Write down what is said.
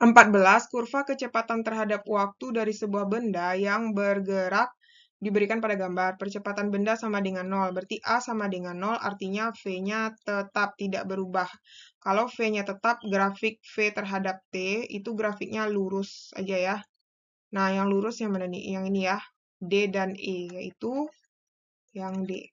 14. Kurva kecepatan terhadap waktu dari sebuah benda yang bergerak diberikan pada gambar. Percepatan benda sama dengan 0, berarti A sama dengan 0, artinya V-nya tetap tidak berubah. Kalau V-nya tetap, grafik V terhadap T, itu grafiknya lurus aja ya. Nah, yang lurus yang mana nih? Yang ini ya, D dan E, yaitu yang D.